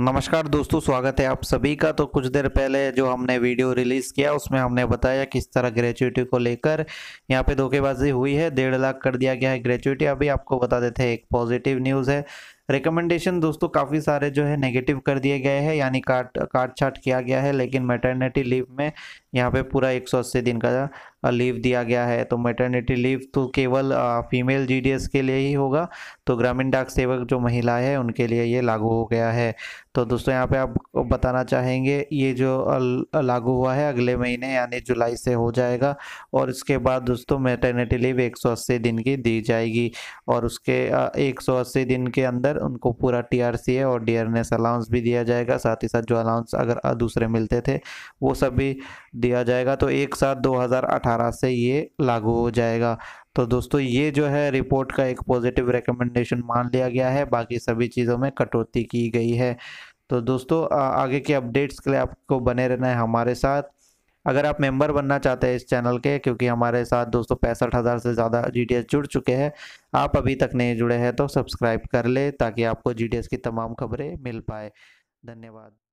नमस्कार दोस्तों स्वागत है आप सभी का तो कुछ देर पहले जो हमने वीडियो रिलीज़ किया उसमें हमने बताया किस तरह ग्रेचुटी को लेकर यहाँ पे धोखेबाजी हुई है डेढ़ लाख कर दिया गया है ग्रेचुटी अभी आपको बता देते हैं एक पॉजिटिव न्यूज़ है रिकमेंडेशन दोस्तों काफ़ी सारे जो है नेगेटिव कर दिए गए हैं यानी काट काट छाट किया गया है लेकिन मेटर्निटी लीव में यहाँ पे पूरा 180 दिन का लीव दिया गया है तो मेटर्निटी लीव तो केवल फीमेल जीडीएस के लिए ही होगा तो ग्रामीण डाक सेवक जो महिला है उनके लिए ये लागू हो गया है तो दोस्तों यहाँ पे आप बताना चाहेंगे ये जो लागू हुआ है अगले महीने यानी जुलाई से हो जाएगा और इसके बाद दोस्तों मेटर्निटी लीव 180 दिन की दी जाएगी और उसके 180 दिन के अंदर उनको पूरा टीआरसीए और डियरनेस अलाउंस भी दिया जाएगा साथ ही साथ जो अलाउंस अगर दूसरे मिलते थे वो सब भी दिया जाएगा तो एक साथ 2018 से ये लागू हो जाएगा तो दोस्तों ये जो है रिपोर्ट का एक पॉजिटिव रिकमेंडेशन मान लिया गया है बाकी सभी चीज़ों में कटौती की गई है तो दोस्तों आगे के अपडेट्स के लिए आपको बने रहना है हमारे साथ अगर आप मेंबर बनना चाहते हैं इस चैनल के क्योंकि हमारे साथ दोस्तों पैंसठ हज़ार से ज़्यादा जी जुड़ चुके हैं आप अभी तक नहीं जुड़े हैं तो सब्सक्राइब कर ले ताकि आपको जी की तमाम खबरें मिल पाए धन्यवाद